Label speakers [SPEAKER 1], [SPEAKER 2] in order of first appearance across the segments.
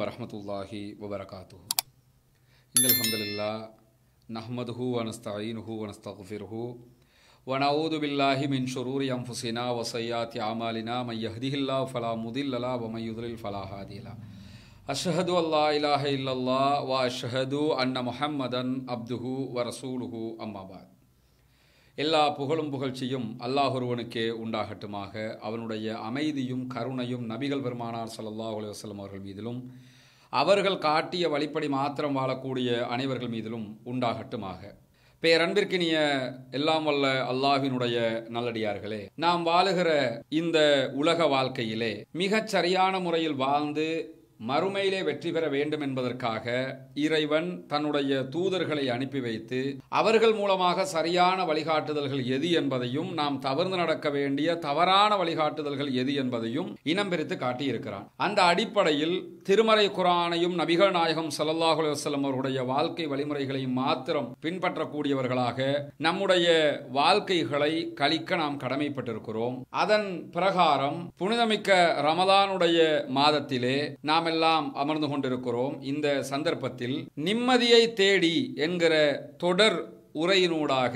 [SPEAKER 1] ورحمة الله وبركاته إن الحمد لله نحمده ونستعينه ونستغفره ونعوذ بالله من شرور أنفسنا وسيئات أعمالنا من يهده الله فلا مضل له ومن يضلل فلا هادي له أشهد أن لا إله إلا الله وأشهد أن محمدا عبده ورسوله أما بعد எல்லா புகழும் புகழ்ச்சியும் அல்லாஹ் ஒருவனுக்கே உண்டாகட்டுமாக அவனுடைய அமைதியும் கருணையும் நபிகள் பெருமானார் சல்லாஹ் அலுவலம் அவர்கள் மீதிலும் அவர்கள் காட்டிய வழிப்படி மாத்திரம் வாழக்கூடிய அனைவர்கள் மீதிலும் உண்டாகட்டுமாக பேரன்பிற்கினிய எல்லாம் வல்ல அல்லாஹினுடைய நல்லடியார்களே நாம் வாழுகிற இந்த உலக வாழ்க்கையிலே மிகச் சரியான முறையில் வாழ்ந்து மறுமையிலே வெற்றி பெற வேண்டும் என்பதற்காக இறைவன் தன்னுடைய தூதர்களை அனுப்பி வைத்து அவர்கள் மூலமாக சரியான வழிகாட்டுதல்கள் எது என்பதையும் நாம் தவறு நடக்க வேண்டிய தவறான வழிகாட்டுதல்கள் எது என்பதையும் இனம் பிரித்து காட்டியிருக்கிறான் அந்த அடிப்படையில் திருமறை குரானையும் நபிகள் நாயகம் சல்லாஹ் அலுவலம் அவருடைய வாழ்க்கை வழிமுறைகளையும் மாத்திரம் பின்பற்றக்கூடியவர்களாக நம்முடைய வாழ்க்கைகளை கழிக்க நாம் கடமைப்பட்டிருக்கிறோம் அதன் பிரகாரம் புனிதமிக்க ரமதானுடைய மாதத்திலே நாம் நாமெல்லாம் அமர்ந்து கொண்டிருக்கிறோம் இந்த சந்தர்ப்பத்தில் நிம்மதியை தேடி என்கிற தொடர் உரையினூடாக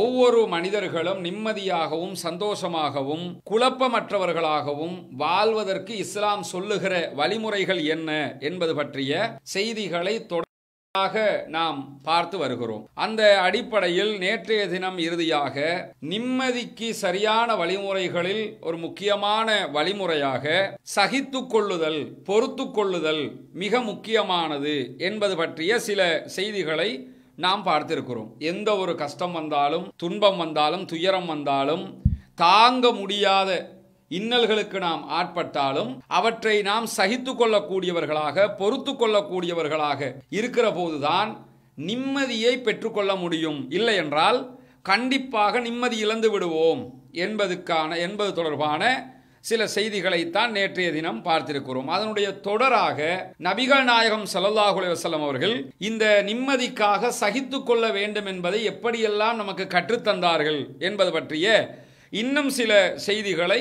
[SPEAKER 1] ஒவ்வொரு மனிதர்களும் நிம்மதியாகவும் சந்தோஷமாகவும் குழப்பமற்றவர்களாகவும் வாழ்வதற்கு இஸ்லாம் சொல்லுகிற வழிமுறைகள் என்ன என்பது பற்றிய செய்திகளை தொடர் ஆக நாம் பார்த்து வருகிறோம் அந்த அடிப்படையில் நேற்றைய தினம் இறுதியாக நிம்மதிக்கு சரியான வழிமுறைகளில் ஒரு முக்கியமான வழிமுறையாக சகித்து கொள்ளுதல் பொறுத்து கொள்ளுதல் மிக முக்கியமானது என்பது பற்றிய சில செய்திகளை நாம் பார்த்திருக்கிறோம் எந்த ஒரு கஷ்டம் வந்தாலும் துன்பம் வந்தாலும் துயரம் வந்தாலும் தாங்க முடியாத இன்னல்களுக்கு நாம் ஆட்பட்டாலும் அவற்றை நாம் சகித்து கொள்ளக்கூடியவர்களாக பொறுத்து கொள்ளக்கூடியவர்களாக இருக்கிற போதுதான் நிம்மதியை பெற்றுக்கொள்ள முடியும் இல்லை என்றால் கண்டிப்பாக நிம்மதி இழந்து விடுவோம் என்பதுக்கான என்பது தொடர்பான சில செய்திகளைத்தான் நேற்றைய தினம் பார்த்திருக்கிறோம் அதனுடைய தொடராக நபிகள் நாயகம் சல்லல்லாஹுலே வசலம் அவர்கள் இந்த நிம்மதிக்காக சகித்து கொள்ள வேண்டும் என்பதை எப்படியெல்லாம் நமக்கு கற்றுத்தந்தார்கள் என்பது பற்றிய இன்னும் சில செய்திகளை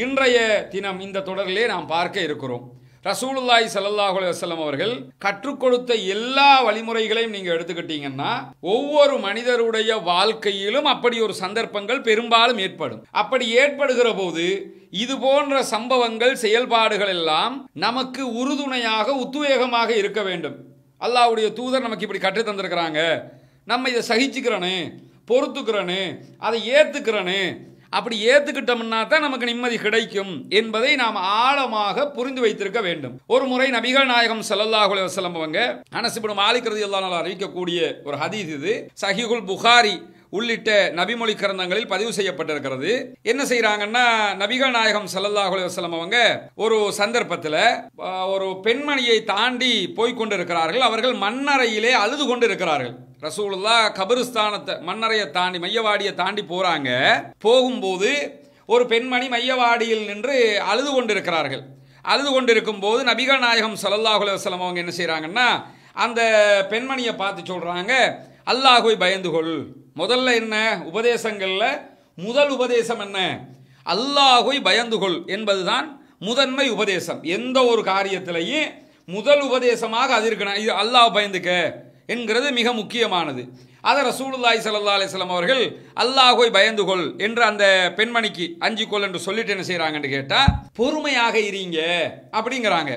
[SPEAKER 1] இன்றைய தினம் இந்த தொடரிலே நாம் பார்க்க இருக்கிறோம் ரசூலுல்லாய் சல்லாஹ் அலுவலம் அவர்கள் கற்றுக் கொடுத்த எல்லா வழிமுறைகளையும் நீங்கள் எடுத்துக்கிட்டீங்கன்னா ஒவ்வொரு மனிதருடைய வாழ்க்கையிலும் அப்படி ஒரு சந்தர்ப்பங்கள் பெரும்பாலும் ஏற்படும் அப்படி ஏற்படுகிற போது இது போன்ற சம்பவங்கள் செயல்பாடுகள் எல்லாம் நமக்கு உறுதுணையாக உத்வேகமாக இருக்க வேண்டும் அல்லாவுடைய தூதர் நமக்கு இப்படி கற்று தந்திருக்கிறாங்க நம்ம இதை சகிச்சுக்கிறனு பொறுத்துக்கிறனு அதை ஏற்றுக்கிறனு அப்படி ஏத்துக்கிட்டோம்னா தான் நமக்கு நிம்மதி கிடைக்கும் என்பதை நாம் ஆழமாக புரிந்து வைத்திருக்க வேண்டும் ஒரு முறை நபிகள் நாயகம் சல்லாஹ் அலுவலம் அவங்க அனசுபடும் மாலிக்கிறது எல்லாம் அறிவிக்கக்கூடிய ஒரு ஹதீஸ் இது சஹிகுல் புகாரி உள்ளிட்ட நபிமொழி கிரந்தங்களில் பதிவு செய்யப்பட்டிருக்கிறது என்ன செய்யறாங்கன்னா நபிகள் நாயகம் சல்லல்லாஹ் அலுவலம் அவங்க ஒரு சந்தர்ப்பத்தில் ஒரு பெண்மணியை தாண்டி போய்கொண்டிருக்கிறார்கள் அவர்கள் மண்ணறையிலே அழுது கொண்டு இருக்கிறார்கள் ரசூலுல்லா கபிரிஸ்தானத்தை மன்னரையை தாண்டி மையவாடியை தாண்டி போகிறாங்க போகும்போது ஒரு பெண்மணி மையவாடியில் நின்று அழுது கொண்டிருக்கிறார்கள் அழுது கொண்டிருக்கும் போது நபிகள் நாயகம் சல்லாஹு அலுவலம் அவங்க என்ன செய்கிறாங்கன்னா அந்த பெண்மணியை பார்த்து சொல்கிறாங்க அல்லாஹுவை பயந்து கொள் முதல்ல என்ன உபதேசங்களில் முதல் உபதேசம் என்ன அல்லாஹுவை பயந்து கொள் என்பதுதான் முதன்மை உபதேசம் எந்த ஒரு காரியத்திலையும் முதல் உபதேசமாக அது இருக்கணும் இது அல்லாஹ் பயந்துக்க என்கிறது மிக முக்கியமானது அதை ரசூலுல்லாய் சல்லா அலிஸ்லாம் அவர்கள் அல்லாஹோய் பயந்து கொள் என்று அந்த பெண்மணிக்கு அஞ்சு கொள் என்று சொல்லிட்டு என்ன செய்கிறாங்கன்னு கேட்டால் பொறுமையாக இருங்க அப்படிங்கிறாங்க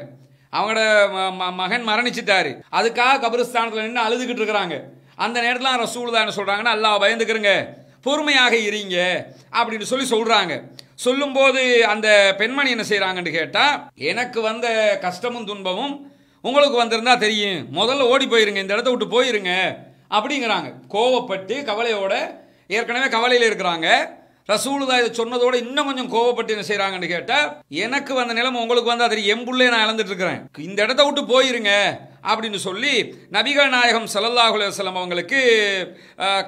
[SPEAKER 1] அவங்களோட மகன் மரணிச்சிட்டாரு அதுக்காக கபிரஸ்தானத்தில் நின்று அழுதுகிட்டு இருக்கிறாங்க அந்த நேரத்தில் ரசூலுல்லா என்ன சொல்கிறாங்கன்னா அல்லாஹ் பயந்துக்கிறங்க பொறுமையாக இருங்க அப்படின்னு சொல்லி சொல்கிறாங்க சொல்லும்போது அந்த பெண்மணி என்ன செய்கிறாங்கன்னு கேட்டால் எனக்கு வந்த கஷ்டமும் துன்பமும் உங்களுக்கு வந்திருந்தா தெரியும் முதல்ல ஓடி போயிருங்க இந்த இடத்த விட்டு போயிருங்க அப்படிங்கிறாங்க கோவப்பட்டு கவலையோட ஏற்கனவே கவலையில் இருக்கிறாங்க ரசூலுதா இதை சொன்னதோட இன்னும் கொஞ்சம் கோவப்பட்டு என்ன செய்யறாங்கன்னு கேட்டால் எனக்கு வந்த நிலைமை உங்களுக்கு வந்தால் தெரியும் என் நான் இழந்துட்டு இருக்கிறேன் இந்த இடத்த விட்டு போயிருங்க அப்படின்னு சொல்லி நபிகள் நாயகம் சல்லல்லாஹு அலுவலம் அவங்களுக்கு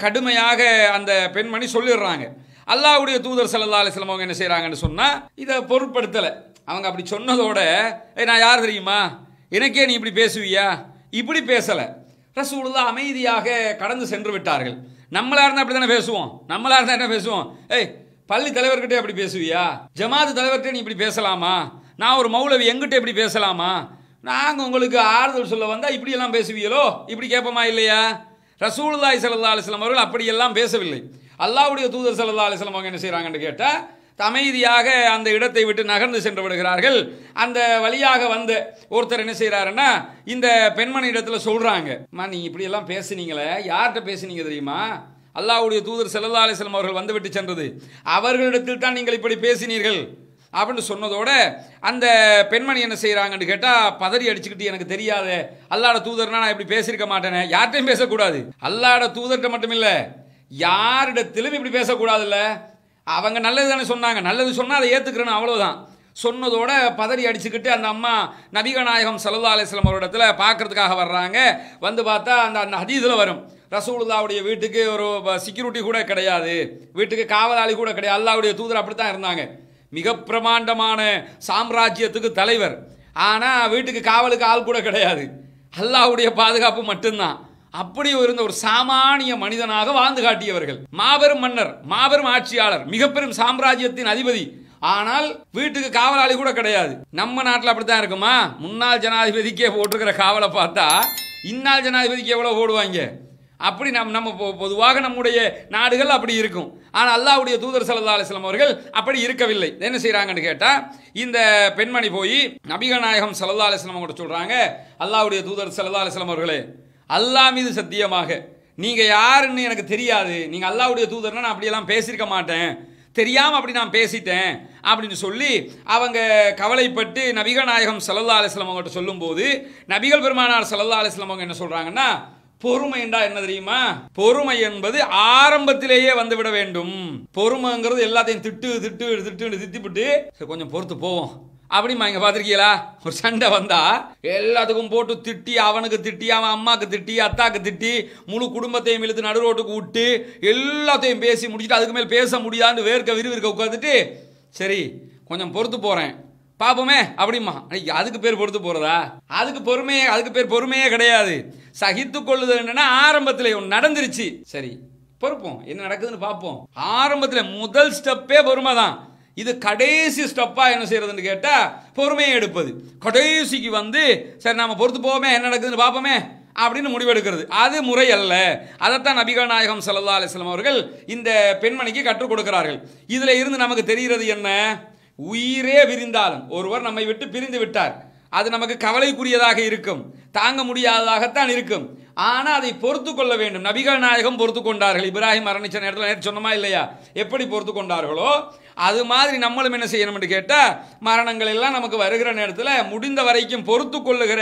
[SPEAKER 1] கடுமையாக அந்த பெண்மணி சொல்லிடுறாங்க அல்லாஹுடைய தூதர் சல்லா அலுவலம் அவங்க என்ன செய்கிறாங்கன்னு சொன்னால் இதை பொருட்படுத்தலை அவங்க அப்படி சொன்னதோட நான் யார் தெரியுமா எனக்கே நீ இப்படி பேசுவியா இப்படி பேசலை ரசூலுல்லா அமைதியாக கடந்து சென்று விட்டார்கள் நம்மளாக இருந்தால் அப்படி தானே பேசுவோம் நம்மளாக இருந்தால் என்ன பேசுவோம் ஏய் பள்ளி தலைவர்கிட்ட அப்படி பேசுவியா ஜமாத் தலைவர்கிட்ட நீ இப்படி பேசலாமா நான் ஒரு மௌலவி எங்கிட்ட இப்படி பேசலாமா நாங்கள் உங்களுக்கு ஆறுதல் சொல்ல வந்தால் இப்படியெல்லாம் பேசுவீங்களோ இப்படி கேட்போமா இல்லையா ரசூலுல்லாய் சல்லா அலிஸ்லாம் அவர்கள் அப்படியெல்லாம் பேசவில்லை அல்லாவுடைய தூதர் சல்லா அலிஸ்லாம் அவங்க என்ன செய்கிறாங்கன்னு கேட்டால் அமைதியாக அந்த இடத்தை விட்டு நகர்ந்து சென்று விடுகிறார்கள் அந்த வழியாக வந்த ஒருத்தர் என்ன செய்கிறாருன்னா இந்த பெண்மணி இடத்துல சொல்கிறாங்க அம்மா நீங்கள் இப்படியெல்லாம் பேசுனீங்களே யார்கிட்ட பேசுனீங்க தெரியுமா அல்லாவுடைய தூதர் செல்லல்லா அலிஸ்லம் அவர்கள் வந்துவிட்டு சென்றது அவர்களிடத்தில் தான் நீங்கள் இப்படி பேசினீர்கள் அப்படின்னு சொன்னதோட அந்த பெண்மணி என்ன செய்கிறாங்கன்னு கேட்டால் பதறி அடிச்சுக்கிட்டு எனக்கு தெரியாத அல்லாட தூதர்னா நான் இப்படி பேசியிருக்க மாட்டேனே யார்கிட்டையும் பேசக்கூடாது அல்லாட தூதர்கிட்ட மட்டும் இல்லை யாரிடத்திலும் இப்படி பேசக்கூடாதுல்ல அவங்க நல்லது தானே சொன்னாங்க நல்லது சொன்னால் அதை ஏற்றுக்கிறேன்னு அவ்வளோதான் சொன்னதோட பதறி அடிச்சுக்கிட்டு அந்த அம்மா நபிகநாயகம் சல்லா அலிஸ்லாம் ஒரு இடத்துல பார்க்குறதுக்காக வர்றாங்க வந்து பார்த்தா அந்த அந்த ஹதீதில் வரும் ரசூலுல்லாவுடைய வீட்டுக்கு ஒரு செக்யூரிட்டி கூட கிடையாது வீட்டுக்கு காவலாளி கூட கிடையாது அல்லாவுடைய தூதர் அப்படி தான் இருந்தாங்க மிக பிரமாண்டமான சாம்ராஜ்யத்துக்கு தலைவர் ஆனால் வீட்டுக்கு காவலுக்கு ஆள் கூட கிடையாது அல்லாவுடைய பாதுகாப்பு மட்டும்தான் அப்படி இருந்த ஒரு சாமானிய மனிதனாக வாழ்ந்து காட்டியவர்கள் மாபெரும் மன்னர் மாபெரும் ஆட்சியாளர் மிகப்பெரும் சாம்ராஜ்யத்தின் அதிபதி ஆனால் வீட்டுக்கு காவலாளி கூட கிடையாது நம்ம நாட்டில் அப்படித்தான் இருக்குமா முன்னாள் ஜனாதிபதிக்கே போட்டிருக்கிற காவலை பார்த்தா இந்நாள் ஜனாதிபதிக்கு எவ்வளோ போடுவாங்க அப்படி நம் நம்ம பொதுவாக நம்முடைய நாடுகள் அப்படி இருக்கும் ஆனால் அல்லாவுடைய தூதர் சல்லா அவர்கள் அப்படி இருக்கவில்லை என்ன செய்கிறாங்கன்னு கேட்டால் இந்த பெண்மணி போய் நபிகநாயகம் சல்லா அலிஸ்லாம் கூட சொல்கிறாங்க அல்லாவுடைய தூதர் சல்லா அவர்களே அல்லா மீது சத்தியமாக நீங்கள் யாருன்னு எனக்கு தெரியாது நீங்கள் அல்லாவுடைய தூதர்னா நான் அப்படியெல்லாம் பேசியிருக்க மாட்டேன் தெரியாமல் அப்படி நான் பேசிட்டேன் அப்படின்னு சொல்லி அவங்க கவலைப்பட்டு நபிகள் நாயகம் சல்லல்லா அலிஸ்லாம் அவங்ககிட்ட சொல்லும்போது நபிகள் பெருமானார் சல்லல்லா அலிஸ்லாம் அவங்க என்ன சொல்கிறாங்கன்னா பொறுமை என்றா என்ன தெரியுமா பொறுமை என்பது ஆரம்பத்திலேயே வந்துவிட வேண்டும் பொறுமைங்கிறது எல்லாத்தையும் திட்டு திட்டு திட்டு திட்டிவிட்டு கொஞ்சம் பொறுத்து போவோம் அப்படிமா இங்க பாத்திருக்கீங்களா ஒரு சண்டை வந்தா எல்லாத்துக்கும் போட்டு திட்டி அவனுக்கு திட்டி அவன் அம்மாக்கு திட்டி அத்தாக்கு திட்டி முழு குடும்பத்தையும் இழுத்து நடு ரோட்டுக்கு விட்டு எல்லாத்தையும் பேசி முடிச்சுட்டு அதுக்கு மேல் பேச முடியாதுன்னு வேர்க்க விரிவிற்க உட்காந்துட்டு சரி கொஞ்சம் பொறுத்து போறேன் பாப்போமே அப்படிமா அதுக்கு பேர் பொறுத்து போறதா அதுக்கு பொறுமையே அதுக்கு பேர் பொறுமையே கிடையாது சகித்து கொள்ளுதல் என்னன்னா ஆரம்பத்தில் நடந்துருச்சு சரி பொறுப்போம் என்ன நடக்குதுன்னு பார்ப்போம் ஆரம்பத்தில் முதல் ஸ்டெப்பே பொறுமை தான் இது கடைசி ஸ்டெப்பாக என்ன செய்கிறதுன்னு கேட்டால் பொறுமையை எடுப்பது கடைசிக்கு வந்து சரி நாம் பொறுத்து போவோமே என்ன நடக்குதுன்னு பார்ப்போமே அப்படின்னு முடிவெடுக்கிறது அது முறை அல்ல அதைத்தான் நபிகள் நாயகம் சல்லா அலிஸ்லாம் அவர்கள் இந்த பெண்மணிக்கு கற்றுக் கொடுக்கிறார்கள் இதில் இருந்து நமக்கு தெரிகிறது என்ன உயிரே விரிந்தாலும் ஒருவர் நம்மை விட்டு பிரிந்து விட்டார் அது நமக்கு கவலைக்குரியதாக இருக்கும் தாங்க முடியாததாகத்தான் இருக்கும் ஆனால் அதை பொறுத்து கொள்ள வேண்டும் நபிகள் நாயகம் பொறுத்து கொண்டார்கள் இப்ராஹிம் அரணிச்ச நேரத்தில் நேற்று சொன்னமா இல்லையா எப்படி பொறுத்து கொண்டார்களோ அது மாதிரி நம்மளும் என்ன செய்யணும்னு கேட்டால் மரணங்கள் எல்லாம் நமக்கு வருகிற நேரத்தில் முடிந்த வரைக்கும் பொறுத்து கொள்ளுகிற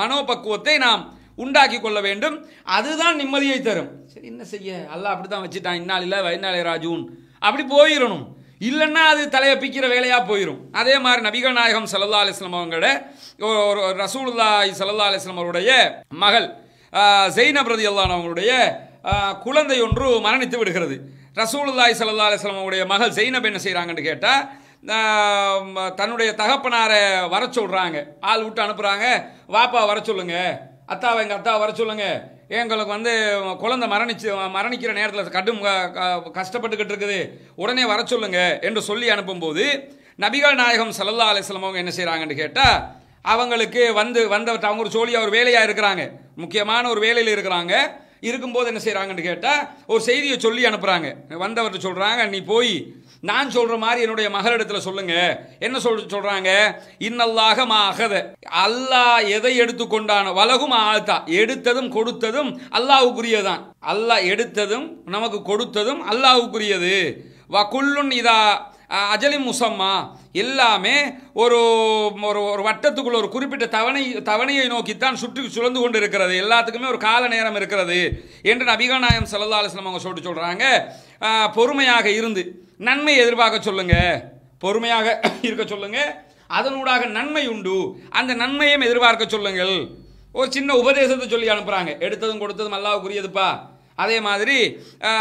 [SPEAKER 1] மனோபக்குவத்தை நாம் உண்டாக்கி கொள்ள வேண்டும் அதுதான் நிம்மதியை தரும் சரி என்ன செய்ய அல்ல அப்படி தான் வச்சுட்டான் இந்நாளில் வைநாளே ராஜூன் அப்படி போயிடணும் இல்லைன்னா அது தலையை பிக்கிற வேலையாக போயிடும் அதே மாதிரி நபிகள் நாயகம் சல்லா அலிஸ்லாம் அவங்களோட ஒரு ரசூல்லாய் சல்லா அலிஸ்லாம் அவருடைய மகள் ஜெய்னப் பிரதி அல்லான் அவங்களுடைய குழந்தை ஒன்று மரணித்து விடுகிறது ரசூலுல்லாய் சல்லா அலிஸ்லாமுடைய மகள் ஜெயினப் என்ன செய்கிறாங்கன்னு கேட்டால் தன்னுடைய தகப்பனாரை வர சொல்கிறாங்க ஆள் விட்டு அனுப்புகிறாங்க வாப்பா வர சொல்லுங்க அத்தாவை எங்கள் அத்தாவை வர சொல்லுங்க எங்களுக்கு வந்து குழந்தை மரணிச்சு மரணிக்கிற நேரத்தில் கடும் கஷ்டப்பட்டுக்கிட்டு இருக்குது உடனே வர சொல்லுங்க என்று சொல்லி அனுப்பும்போது நபிகள் நாயகம் சல்லல்லா அலிஸ்லாம் என்ன செய்கிறாங்கன்னு கேட்டால் அவங்களுக்கு வந்து வந்த அவங்க ஒரு சோழியாக ஒரு வேலையாக இருக்கிறாங்க முக்கியமான ஒரு வேலையில் இருக்கிறாங்க இருக்கும்போது என்ன செய்கிறாங்கன்னு கேட்டால் ஒரு செய்தியை சொல்லி அனுப்புகிறாங்க வந்தவர்கிட்ட சொல்கிறாங்க நீ போய் நான் சொல்கிற மாதிரி என்னுடைய மகளிடத்தில் சொல்லுங்கள் என்ன சொல் சொல்கிறாங்க இன்னல்லாக மாகத அல்லாஹ் எதை கொண்டான வலகும் ஆழ்த்தா எடுத்ததும் கொடுத்ததும் அல்லாவுக்குரியதான் அல்லாஹ் எடுத்ததும் நமக்கு கொடுத்ததும் அல்லாஹுக்குரியது வகுல்லுன் இதா அஜலி முசம்மா எல்லாமே ஒரு ஒரு ஒரு வட்டத்துக்குள்ள ஒரு குறிப்பிட்ட தவணை தவணையை நோக்கித்தான் சுற்றி சுழந்து கொண்டு இருக்கிறது எல்லாத்துக்குமே ஒரு கால நேரம் இருக்கிறது என்று நபிகாநாயம் சல்லா அவங்க சொல்லிட்டு சொல்கிறாங்க பொறுமையாக இருந்து நன்மை எதிர்பார்க்க சொல்லுங்க பொறுமையாக இருக்க சொல்லுங்க அதனூடாக நன்மை உண்டு அந்த நன்மையும் எதிர்பார்க்க சொல்லுங்கள் ஒரு சின்ன உபதேசத்தை சொல்லி அனுப்புகிறாங்க எடுத்ததும் கொடுத்ததும் அல்லாவுக்குரியதுப்பா அதே மாதிரி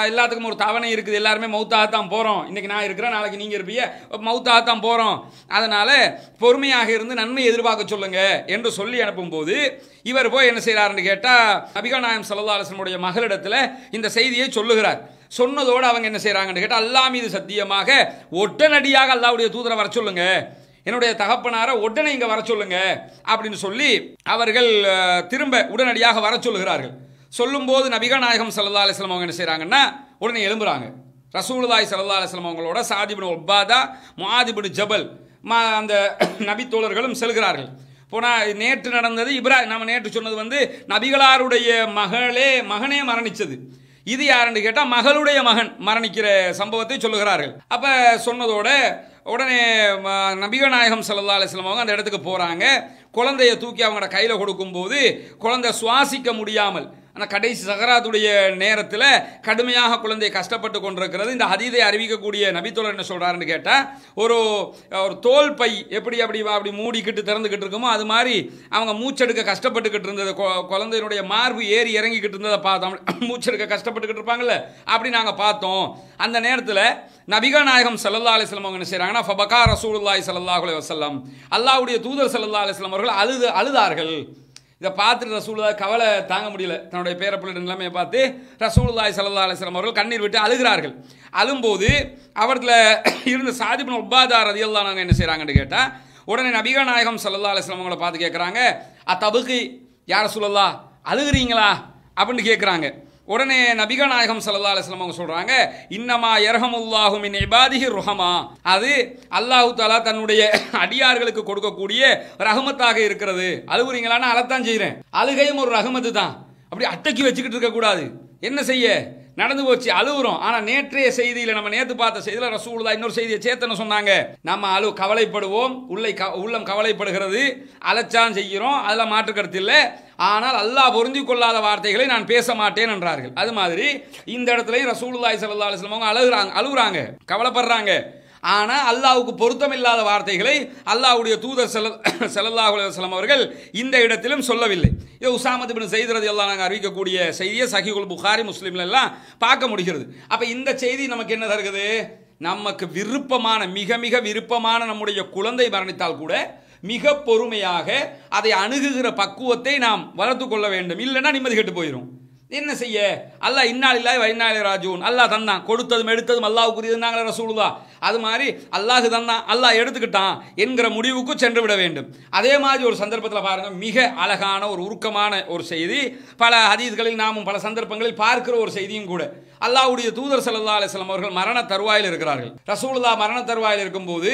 [SPEAKER 1] எல்லாத்துக்கும் ஒரு தவணை இருக்குது எல்லாருமே மௌத்தாக தான் போகிறோம் இன்றைக்கி நான் இருக்கிறேன் நாளைக்கு நீங்கள் இருப்பீங்க மௌத்தாக தான் போகிறோம் அதனால் பொறுமையாக இருந்து நன்மை எதிர்பார்க்க சொல்லுங்கள் என்று சொல்லி அனுப்பும்போது இவர் போய் என்ன செய்கிறாருன்னு கேட்டால் அபிகாநாயம் சல்லா அலிஸ்லனுடைய மகளிடத்தில் இந்த செய்தியை சொல்லுகிறார் சொன்னதோடு அவங்க என்ன செய்கிறாங்கன்னு கேட்டால் அல்லா மீது சத்தியமாக ஒட்டனடியாக அல்லாவுடைய தூதரை வர சொல்லுங்க என்னுடைய தகப்பனாரை உடனே இங்கே வர சொல்லுங்க அப்படின்னு சொல்லி அவர்கள் திரும்ப உடனடியாக வர சொல்லுகிறார்கள் சொல்லும்போது நபிகா நாயகம் சல்லா அலிஸ்லாம் அவங்க என்ன செய்கிறாங்கன்னா உடனே எழும்புறாங்க ரசூலுதாய் சல்லா அலிஸ்லாம் அவங்களோட சாதிபின் ஒப்பாதா மாதிபின் ஜபல் மா அந்த நபி தோழர்களும் செல்கிறார்கள் போனால் நேற்று நடந்தது இப்ரா நம்ம நேற்று சொன்னது வந்து நபிகளாருடைய மகளே மகனே மரணித்தது இது யாருன்னு கேட்டால் மகளுடைய மகன் மரணிக்கிற சம்பவத்தை சொல்லுகிறார்கள் அப்போ சொன்னதோட உடனே நபிகநாயகம் சல்லா அலிஸ்லாம் அவங்க அந்த இடத்துக்கு போகிறாங்க குழந்தைய தூக்கி அவங்களோட கையில் கொடுக்கும்போது குழந்தை சுவாசிக்க முடியாமல் ஆனால் கடைசி சகராத்துடைய நேரத்தில் கடுமையாக குழந்தை கஷ்டப்பட்டு கொண்டிருக்கிறது இந்த ஹதீதை அறிவிக்கக்கூடிய நபித்தோழர் என்ன சொல்கிறாருன்னு கேட்டால் ஒரு ஒரு தோல் பை எப்படி அப்படி அப்படி மூடிக்கிட்டு திறந்துக்கிட்டு இருக்குமோ அது மாதிரி அவங்க மூச்செடுக்க கஷ்டப்பட்டுக்கிட்டு இருந்தது குழந்தையினுடைய மார்பு ஏறி இறங்கிக்கிட்டு இருந்ததை பார்த்தோம் மூச்செடுக்க கஷ்டப்பட்டுக்கிட்டு இருப்பாங்கள்ல அப்படி நாங்கள் பார்த்தோம் அந்த நேரத்தில் நபிகா நாயகம் சல்லா அலிஸ்லாம் அவங்க என்ன செய்கிறாங்கன்னா ஃபபகா ரசூல்லாய் சல்லாஹ் அலி வசல்லாம் அல்லாவுடைய தூதர் சல்லா அலிஸ்லாம் அவர்கள் அழுது அழுதார்கள் இதை பார்த்துட்டு ரசூலுல்லா கவலை தாங்க முடியல தன்னுடைய பேர எல்லாமே பார்த்து ரசூலாய் சல்லா அலிஸ்லாம் அவர்கள் கண்ணீர் விட்டு அழுகிறார்கள் அழும்போது அவரத்தில் இருந்த சாதிப்பு உபாதார் அதியெல்லாம் நாங்கள் என்ன செய்கிறாங்கன்னு கேட்டால் உடனே நபிகா நாயகம் சல்லா அலிஸ்லாம் அவங்கள பார்த்து கேட்குறாங்க அத்தபுக்கு யார் சொல்லலா அழுகிறீங்களா அப்படின்னு கேட்குறாங்க உடனே நபிகநாயகம் நாயகம் சல்லா அவங்க சொல்கிறாங்க இன்னமா எரஹமுல்லாஹும் இன் இபாதிஹி ருஹமா அது அல்லாஹு தாலா தன்னுடைய அடியார்களுக்கு கொடுக்கக்கூடிய ரஹமத்தாக இருக்கிறது அழுகுறீங்களான்னு அழத்தான் செய்கிறேன் அழுகையும் ஒரு ரஹமத்து தான் அப்படி அட்டைக்கு வச்சுக்கிட்டு இருக்கக்கூடாது என்ன செய்ய நடந்து போச்சு அழுகுறோம் ஆனால் நேற்றைய செய்தியில் நம்ம நேற்று பார்த்த செய்தியில் ரசூலுதா இன்னொரு செய்தியை சேர்த்தன சொன்னாங்க நம்ம அழு கவலைப்படுவோம் உள்ளை க உள்ளம் கவலைப்படுகிறது அலைச்சான் செய்கிறோம் அதில் மாற்றுக்கருத்து இல்லை ஆனால் அல்லாஹ் பொருந்தி கொள்ளாத வார்த்தைகளை நான் பேச மாட்டேன் என்றார்கள் அது மாதிரி இந்த இடத்துலையும் ரசூலுல்லாய் சல்லா அலுவலம் அழுகுறாங்க அழுகுறாங்க கவலைப்படுறாங்க ஆனால் அல்லாவுக்கு பொருத்தம் இல்லாத வார்த்தைகளை அல்லாவுடைய தூதர் செல செல்லல்லாஹு அலுவலம் அவர்கள் இந்த இடத்திலும் சொல்லவில்லை இது உசாமது பின் செய்திரது எல்லாம் நாங்கள் அறிவிக்கக்கூடிய செய்தியை சஹிகுல் புகாரி முஸ்லீம்ல எல்லாம் பார்க்க முடிகிறது அப்போ இந்த செய்தி நமக்கு என்ன தருகிறது நமக்கு விருப்பமான மிக மிக விருப்பமான நம்முடைய குழந்தை மரணித்தால் கூட மிக பொறுமையாக அதை அணுகுகிற பக்குவத்தை நாம் வளர்த்து கொள்ள வேண்டும் இல்லைன்னா நிம்மதி கெட்டு போயிடும் என்ன செய்ய அல்லாஹ் இன்னாலில்லாய் வைநாளி ராஜூன் அல்லாஹ் தந்தான் கொடுத்ததும் எடுத்ததும் அல்லாவுக்குரியது நாங்களே ரசூலுதா அது மாதிரி அல்லாஹு தந்தான் அல்லாஹ் எடுத்துக்கிட்டான் என்கிற முடிவுக்கு சென்று விட வேண்டும் அதே மாதிரி ஒரு சந்தர்ப்பத்தில் பாருங்கள் மிக அழகான ஒரு உருக்கமான ஒரு செய்தி பல அதீதிகளில் நாமும் பல சந்தர்ப்பங்களில் பார்க்கிற ஒரு செய்தியும் கூட அல்லாவுடைய தூதர் சல்லா அலிஸ்லாம் அவர்கள் மரண தருவாயில் இருக்கிறார்கள் ரசூலுதா மரண தருவாயில் இருக்கும்போது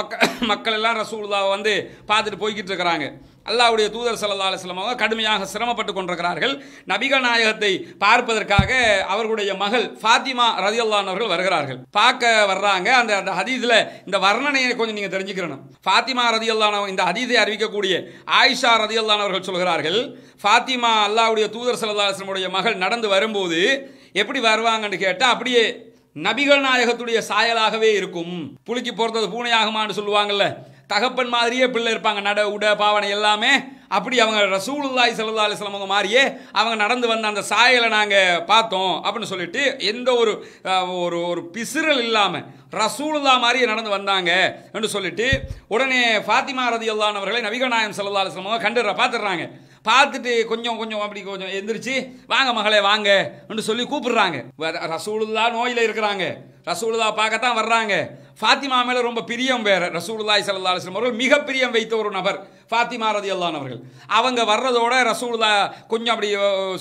[SPEAKER 1] மக்க மக்கள் எல்லாம் ரசூலுதாவை வந்து பார்த்துட்டு போய்கிட்டு இருக்கிறாங்க அல்லாவுடைய தூதர் சல்லா அலுவலம் அவங்க கடுமையாக சிரமப்பட்டு கொண்டிருக்கிறார்கள் நபிகள் நாயகத்தை பார்ப்பதற்காக அவர்களுடைய மகள் ஃபாத்திமா ரதி அவர்கள் வருகிறார்கள் பார்க்க வர்றாங்க அந்த அந்த ஹதீஸில் இந்த வர்ணனையை கொஞ்சம் நீங்கள் தெரிஞ்சுக்கிறணும் ஃபாத்திமா ரதியுல்லான் இந்த ஹதீஸை அறிவிக்கக்கூடிய ஆயிஷா ரதி அவர்கள் சொல்கிறார்கள் ஃபாத்திமா அல்லாவுடைய தூதர் சல்லா அலுவலமுடைய மகள் நடந்து வரும்போது எப்படி வருவாங்கன்னு கேட்டால் அப்படியே நபிகள் நாயகத்துடைய சாயலாகவே இருக்கும் புளிக்கு போகிறது பூனையாகுமான்னு சொல்லுவாங்கல்ல தகப்பன் மாதிரியே பிள்ளை இருப்பாங்க நட உட பாவனை எல்லாமே அப்படி அவங்க ரசூலுல்லாய் சல்லா அலிஸ்லாம் அவங்க மாதிரியே அவங்க நடந்து வந்த அந்த சாயலை நாங்கள் பார்த்தோம் அப்படின்னு சொல்லிட்டு எந்த ஒரு ஒரு ஒரு பிசுறல் இல்லாமல் ரசூலுல்லா மாதிரி நடந்து வந்தாங்க என்று சொல்லிட்டு உடனே ஃபாத்திமா ரதி அல்லானவர்களை நவிகநாயம் சல்லா அலுவலமாக கண்டுற பார்த்துடுறாங்க பார்த்துட்டு கொஞ்சம் கொஞ்சம் அப்படி கொஞ்சம் எந்திரிச்சு வாங்க மகளே வாங்க என்று சொல்லி கூப்பிடுறாங்க ரசூலுல்லா நோயில் இருக்கிறாங்க ரசூலுல்லா பார்க்கத்தான் வர்றாங்க ஃபாத்திமா மேலே ரொம்ப பிரியம் வேறு ரசூலுல்லாய் சல்லா அலுவலம் அவர்கள் மிக பிரியம் வைத்த ஒரு நபர் ஃபாத்திமா ரதி அல்லானவர்கள் அவங்க வர்றதோட ரசூலுல்லா கொஞ்சம் அப்படி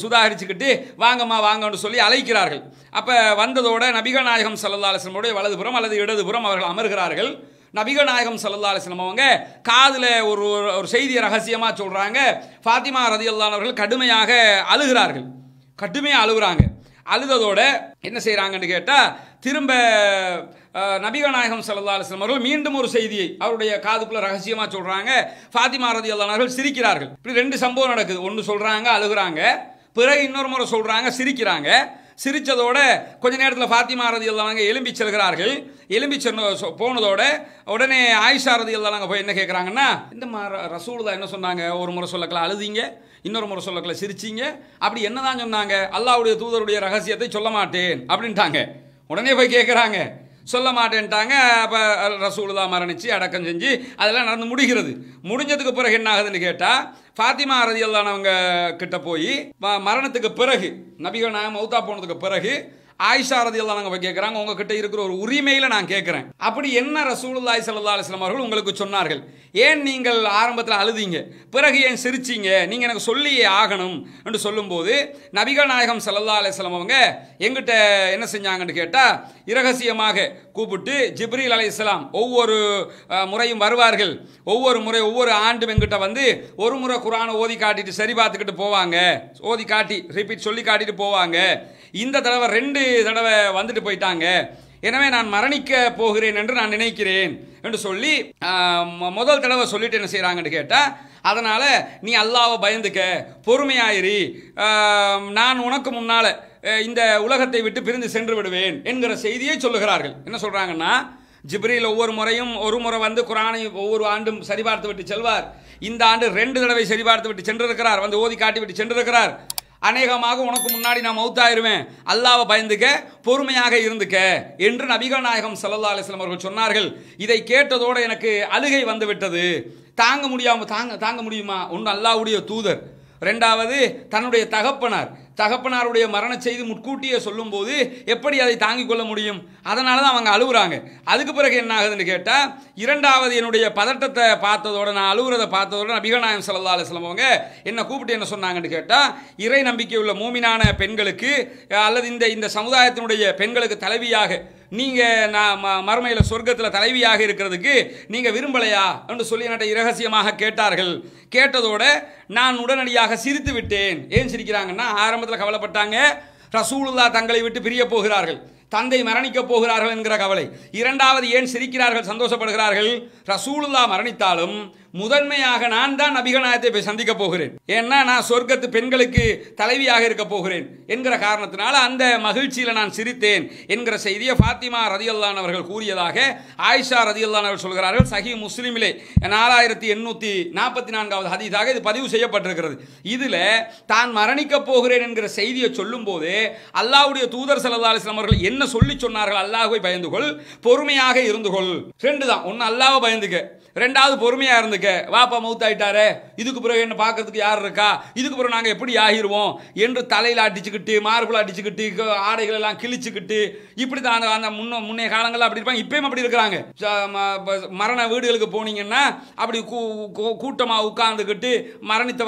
[SPEAKER 1] சுதாகரிச்சுக்கிட்டு வாங்கம்மா வாங்கன்னு சொல்லி அழைக்கிறார்கள் அப்போ வந்ததோட நபிகநாயகம் நாயகம் சல்லா அலுவலமுடைய வலதுபுறம் அல்லது இடதுபுறம் அவர்கள் அமர்கிறார்கள் நபிகள் நாயகம் சல்லா அலிஸ்லம் அவங்க காதில் ஒரு ஒரு செய்தியை ரகசியமாக சொல்கிறாங்க ஃபாத்திமா ரதி அவர்கள் கடுமையாக அழுகிறார்கள் கடுமையாக அழுகுறாங்க அழுததோடு என்ன செய்கிறாங்கன்னு கேட்டால் திரும்ப நபிகள் நாயகம் சல்லா அலிஸ்லம் அவர்கள் மீண்டும் ஒரு செய்தியை அவருடைய காதுக்குள்ள ரகசியமாக சொல்கிறாங்க ஃபாத்திமா ரதி அவர்கள் சிரிக்கிறார்கள் இப்படி ரெண்டு சம்பவம் நடக்குது ஒன்று சொல்கிறாங்க அழுகிறாங்க பிறகு இன்னொரு முறை சொல்கிறாங்க சிரிக்கிறாங்க சிரித்ததோட கொஞ்ச நேரத்தில் ஃபாத்திமா ரதி இல்லாங்க எலும்பி செல்கிறார்கள் எலும்பி சென்று போனதோட உடனே ஆயிஷா ரதி நாங்கள் போய் என்ன கேட்குறாங்கன்னா இந்த ரசூலுதா என்ன சொன்னாங்க ஒரு முறை சொல்லக்கலாம் அழுதிங்க இன்னொரு முறை சொல்லக்கல சிரிச்சிங்க அப்படி என்னதான் சொன்னாங்க அல்லாவுடைய தூதருடைய ரகசியத்தை சொல்ல மாட்டேன் அப்படின்ட்டாங்க உடனே போய் கேட்குறாங்க சொல்ல மாட்டேன்ட்டாங்க அப்போ ரசூலுதா மரணித்து அடக்கம் செஞ்சு அதெல்லாம் நடந்து முடிகிறது முடிஞ்சதுக்கு பிறகு என்ன ஆகுதுன்னு கேட்டால் ஃபாத்திமா ரதியல்லானவங்க கிட்ட போய் மரணத்துக்கு பிறகு நபிகள் நாயம் மௌத்தா போனதுக்கு பிறகு ஆயிஷா ரதி எல்லாம் நாங்கள் கேட்குறாங்க உங்ககிட்ட இருக்கிற ஒரு உரிமையில் நான் கேட்குறேன் அப்படி என்ன ரசூலுல்லாய் சல்லா அலிஸ்லாம் அவர்கள் உங்களுக்கு சொன்னார்கள் ஏன் நீங்கள் ஆரம்பத்தில் அழுதீங்க பிறகு ஏன் சிரிச்சீங்க நீங்கள் எனக்கு சொல்லியே ஆகணும் என்று சொல்லும்போது நபிகள் நாயகம் சல்லா அலிஸ்லாம் அவங்க எங்கிட்ட என்ன செஞ்சாங்கன்னு கேட்டால் இரகசியமாக கூப்பிட்டு ஜிப்ரீல் அலி இஸ்லாம் ஒவ்வொரு முறையும் வருவார்கள் ஒவ்வொரு முறை ஒவ்வொரு ஆண்டும் எங்கிட்ட வந்து ஒரு முறை குரானை ஓதி காட்டிட்டு சரி பார்த்துக்கிட்டு போவாங்க ஓதி காட்டி ரிப்பீட் சொல்லி காட்டிட்டு போவாங்க இந்த தடவை ரெண்டு தடவை வந்துட்டு போயிட்டாங்க எனவே நான் மரணிக்க போகிறேன் என்று நான் நினைக்கிறேன் என்று சொல்லி முதல் தடவை சொல்லிட்டு என்ன செய்கிறாங்கன்னு கேட்டால் அதனால் நீ அல்லாவை பயந்துக்க பொறுமையாயிரி நான் உனக்கு முன்னால் இந்த உலகத்தை விட்டு பிரிந்து சென்று விடுவேன் என்கிற செய்தியை சொல்லுகிறார்கள் என்ன சொல்கிறாங்கன்னா ஜிப்ரில் ஒவ்வொரு முறையும் ஒரு முறை வந்து குரானை ஒவ்வொரு ஆண்டும் சரிபார்த்து விட்டு செல்வார் இந்த ஆண்டு ரெண்டு தடவை சரிபார்த்து விட்டு சென்றிருக்கிறார் வந்து ஓதி காட்டி விட்டு சென்றிருக்கிறார் அநேகமாக உனக்கு முன்னாடி நான் மௌத்தாயிருவேன் அல்லாவை பயந்துக்க பொறுமையாக இருந்துக்க என்று நபிகள் நாயகம் சல்லா அலிஸ்லாம் அவர்கள் சொன்னார்கள் இதை கேட்டதோடு எனக்கு அழுகை வந்துவிட்டது தாங்க முடியாமல் தாங்க தாங்க முடியுமா ஒன்று அல்லாவுடைய தூதர் ரெண்டாவது தன்னுடைய தகப்பனார் தகப்பனாருடைய மரண செய்தி முட்கூட்டியே சொல்லும்போது எப்படி அதை தாங்கிக் கொள்ள முடியும் அதனால தான் அவங்க அழுகுறாங்க அதுக்கு பிறகு என்ன ஆகுதுன்னு கேட்டால் இரண்டாவது என்னுடைய பதட்டத்தை பார்த்ததோட நான் அழுகுறதை பார்த்ததோட நான் சல்லா அலுவலம் அவங்க என்னை கூப்பிட்டு என்ன சொன்னாங்கன்னு கேட்டால் இறை நம்பிக்கை உள்ள மூமினான பெண்களுக்கு அல்லது இந்த இந்த சமுதாயத்தினுடைய பெண்களுக்கு தலைவியாக நீங்கள் நான் ம மறுமையில் சொர்க்கத்தில் தலைவியாக இருக்கிறதுக்கு நீங்கள் விரும்பலையா என்று சொல்லி என்னட்ட இரகசியமாக கேட்டார்கள் கேட்டதோடு நான் உடனடியாக சிரித்து விட்டேன் ஏன் சிரிக்கிறாங்கன்னா ஆரம்பத்தில் கவலைப்பட்டாங்க ரசூலுல்லா தங்களை விட்டு பிரிய போகிறார்கள் தந்தை மரணிக்கப் போகிறார்கள் என்கிற கவலை இரண்டாவது ஏன் சிரிக்கிறார்கள் சந்தோஷப்படுகிறார்கள் ரசூலுல்லா மரணித்தாலும் முதன்மையாக நான் தான் நபிகநாயகத்தை போய் சந்திக்க போகிறேன் ஏன்னா நான் சொர்க்கத்து பெண்களுக்கு தலைவியாக இருக்க போகிறேன் என்கிற காரணத்தினால அந்த மகிழ்ச்சியில் நான் சிரித்தேன் என்கிற செய்தியை ஃபாத்திமா ரதியல்லான் அவர்கள் கூறியதாக ஆயிஷா ரதியல்லான் அவர்கள் சொல்கிறார்கள் சஹி முஸ்லீமிலே நாலாயிரத்தி எண்ணூற்றி நாற்பத்தி நான்காவது ஹதீஸாக இது பதிவு செய்யப்பட்டிருக்கிறது இதில் தான் மரணிக்க போகிறேன் என்கிற செய்தியை சொல்லும்போது அல்லாவுடைய தூதர் சல்லா அவர்கள் என்ன சொல்லி சொன்னார்கள் அல்லாஹுவை பயந்து கொள் பொறுமையாக இருந்து கொள் ரெண்டு தான் ஒன்று அல்லாவை பயந்துக்க ரெண்டாவது பொறுமையாக இருந்துக்க இருக்க வாப்பா மவுத் ஆயிட்டாரே இதுக்கு பிறகு என்ன பார்க்கறதுக்கு யார் இருக்கா இதுக்கு பிறகு நாங்கள் எப்படி ஆகிருவோம் என்று தலையில் அடிச்சுக்கிட்டு மார்பில் அடிச்சுக்கிட்டு ஆடைகள் எல்லாம் கிழிச்சுக்கிட்டு இப்படி தான் அந்த அந்த முன்ன முன்னைய காலங்களில் அப்படி இருப்பாங்க இப்பயும் அப்படி இருக்கிறாங்க மரண வீடுகளுக்கு போனீங்கன்னா அப்படி கூட்டமாக உட்காந்துக்கிட்டு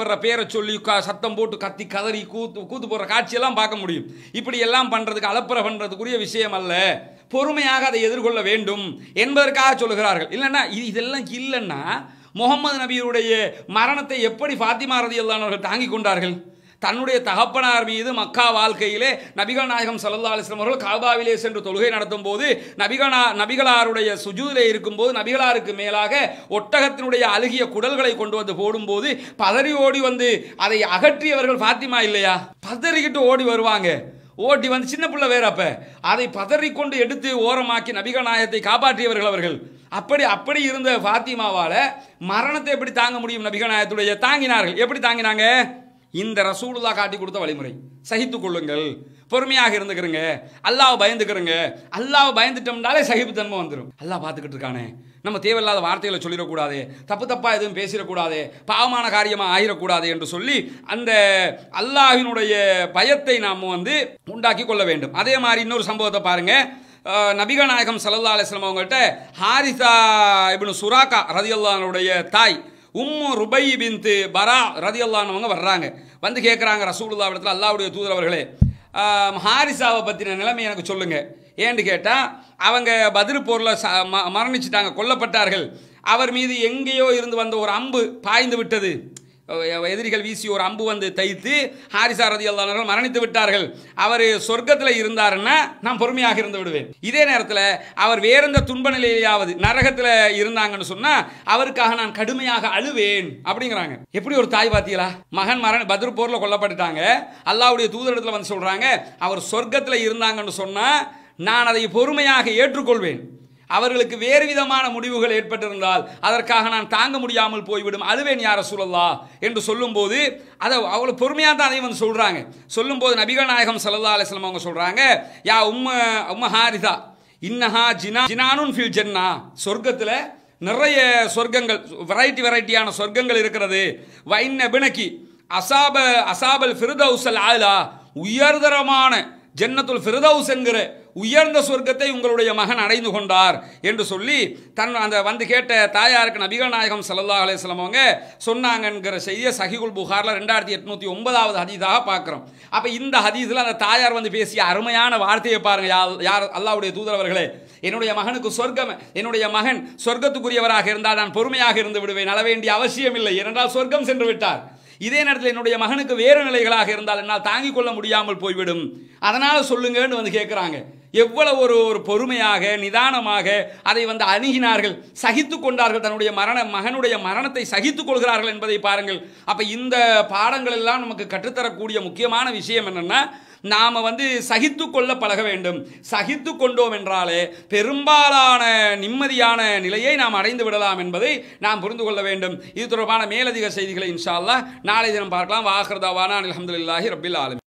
[SPEAKER 1] வர்ற பேரை சொல்லி சத்தம் போட்டு கத்தி கதறி கூத்து கூத்து போடுற காட்சியெல்லாம் பார்க்க முடியும் இப்படி எல்லாம் பண்ணுறதுக்கு அலப்பறை பண்ணுறதுக்குரிய விஷயம் அல்ல பொறுமையாக அதை எதிர்கொள்ள வேண்டும் என்பதற்காக சொல்கிறார்கள் இல்லைன்னா இதெல்லாம் இல்லைன்னா முகமது நபியுடைய மரணத்தை எப்படி ஃபாத்திமா ரதி அல்லானவர்கள் தாங்கி கொண்டார்கள் தன்னுடைய தகப்பனார் மீது மக்கா வாழ்க்கையிலே நபிகள் நாயகம் சல்லா அலிஸ்லம் அவர்கள் காபாவிலே சென்று தொழுகை நடத்தும் போது நபிகளா நபிகளாருடைய சுஜூதிலே இருக்கும்போது நபிகளாருக்கு மேலாக ஒட்டகத்தினுடைய அழுகிய குடல்களை கொண்டு வந்து போடும்போது பதறி ஓடி வந்து அதை அகற்றியவர்கள் ஃபாத்திமா இல்லையா பதறிக்கிட்டு ஓடி வருவாங்க ஓடி வந்து சின்ன பிள்ளை வேறப்ப அதை பதறிக்கொண்டு எடுத்து ஓரமாக்கி நபிகள் நாயகத்தை காப்பாற்றியவர்கள் அவர்கள் அப்படி அப்படி இருந்த ஃபாத்திமாவால் மரணத்தை எப்படி தாங்க முடியும் நபிகநாயத்துடைய தாங்கினார்கள் எப்படி தாங்கினாங்க இந்த ரசூலுல்லா காட்டி கொடுத்த வழிமுறை சகித்து கொள்ளுங்கள் பொறுமையாக இருந்துக்கிறங்க அல்லாவை பயந்துக்கிறங்க அல்லாவை பயந்துட்டோம்னாலே சகிப்பு தன்மை வந்துடும் அல்லா பார்த்துக்கிட்டு இருக்கானே நம்ம தேவையில்லாத வார்த்தைகளை சொல்லிடக்கூடாது தப்பு தப்பாக எதுவும் பேசிடக்கூடாது பாவமான காரியமாக ஆகிடக்கூடாது என்று சொல்லி அந்த அல்லாஹினுடைய பயத்தை நாம் வந்து உண்டாக்கி கொள்ள வேண்டும் அதே மாதிரி இன்னொரு சம்பவத்தை பாருங்கள் நபிகநாயகம் நாயகம் சல்லா அலிஸ்லாம் அவங்கள்ட்ட ஹாரிசா இப்படி சுராக்கா ரதியல்லானுடைய தாய் உம்மு ருபை பிந்து பரா ரதியல்லானவங்க வர்றாங்க வந்து கேட்குறாங்க ரசூலுல்லா இடத்துல அல்லாவுடைய தூதர் அவர்களே ஹாரிசாவை பற்றின நிலைமை எனக்கு சொல்லுங்கள் ஏன்னு கேட்டால் அவங்க பதில் போரில் மரணிச்சிட்டாங்க கொல்லப்பட்டார்கள் அவர் மீது எங்கேயோ இருந்து வந்த ஒரு அம்பு பாய்ந்து விட்டது எதிரிகள் வீசி ஒரு அம்பு வந்து தைத்து ஹாரிசா ரதி அல்லாதவர்கள் மரணித்து விட்டார்கள் அவர் சொர்க்கத்தில் இருந்தாருன்னா நான் பொறுமையாக இருந்து விடுவேன் இதே நேரத்தில் அவர் வேறெந்த துன்ப நிலையிலாவது நரகத்தில் இருந்தாங்கன்னு சொன்னால் அவருக்காக நான் கடுமையாக அழுவேன் அப்படிங்கிறாங்க எப்படி ஒரு தாய் பாத்தியலா மகன் மரண பதில் போரில் கொல்லப்பட்டுட்டாங்க அல்லாவுடைய தூதரிடத்தில் வந்து சொல்கிறாங்க அவர் சொர்க்கத்தில் இருந்தாங்கன்னு சொன்னால் நான் அதை பொறுமையாக ஏற்றுக்கொள்வேன் அவர்களுக்கு வேறு விதமான முடிவுகள் ஏற்பட்டிருந்தால் அதற்காக நான் தாங்க முடியாமல் போய்விடும் அதுவே யார சொல்லலா என்று சொல்லும்போது அதை அவ்வளோ பொறுமையாக தான் அதை வந்து சொல்கிறாங்க சொல்லும்போது நபிகள் நாயகம் சல்லா அலிஸ்லாம் அவங்க சொல்கிறாங்க யா உம்ம உம்ம ஹாரிதா இன்னஹா ஜினா ஜினானு ஃபில் ஜென்னா சொர்க்கத்தில் நிறைய சொர்க்கங்கள் வெரைட்டி வெரைட்டியான சொர்க்கங்கள் இருக்கிறது வைன்ன பிணக்கி அசாப அசாபல் ஃபிருதவுசல் ஆலா உயர்தரமான ஜென்னத்துல் ஃபிருதவுஸ் என்கிற உயர்ந்த சொர்க்கத்தை உங்களுடைய மகன் அடைந்து கொண்டார் என்று சொல்லி தன் அந்த வந்து கேட்ட தாயாருக்கு நபிகள் நாயகம் சல்லா அலிஸ்லாம் அவங்க சொன்னாங்கிற செய்திய சஹிகுல் புகாரில் ரெண்டாயிரத்தி எட்நூற்றி ஒன்பதாவது ஹதீதாக பார்க்குறோம் அப்போ இந்த ஹதீஸில் அந்த தாயார் வந்து பேசிய அருமையான வார்த்தையை பாருங்கள் யார் யார் அல்லாவுடைய தூதரவர்களே என்னுடைய மகனுக்கு சொர்க்கம் என்னுடைய மகன் சொர்க்கத்துக்குரியவராக இருந்தால் நான் பொறுமையாக இருந்து விடுவேன் அள வேண்டிய அவசியம் இல்லை ஏனென்றால் சொர்க்கம் சென்று விட்டார் இதே நேரத்தில் என்னுடைய மகனுக்கு வேறு நிலைகளாக இருந்தால் என்னால் தாங்கிக் கொள்ள முடியாமல் போய்விடும் அதனால் சொல்லுங்கன்னு வந்து கேட்குறாங்க எவ்வளவு ஒரு ஒரு பொறுமையாக நிதானமாக அதை வந்து அணுகினார்கள் சகித்து கொண்டார்கள் தன்னுடைய மரண மகனுடைய மரணத்தை சகித்து கொள்கிறார்கள் என்பதை பாருங்கள் அப்போ இந்த பாடங்கள் எல்லாம் நமக்கு கற்றுத்தரக்கூடிய முக்கியமான விஷயம் என்னென்னா நாம் வந்து சகித்து கொள்ள பழக வேண்டும் சகித்து கொண்டோம் என்றாலே பெரும்பாலான நிம்மதியான நிலையை நாம் அடைந்து விடலாம் என்பதை நாம் புரிந்து கொள்ள வேண்டும் இது தொடர்பான மேலதிக செய்திகளை இன்ஷா அல்லா நாளை தினம் பார்க்கலாம் வாஹர்தாவானா அலமதுல்லாஹி ரபில் ஆலமி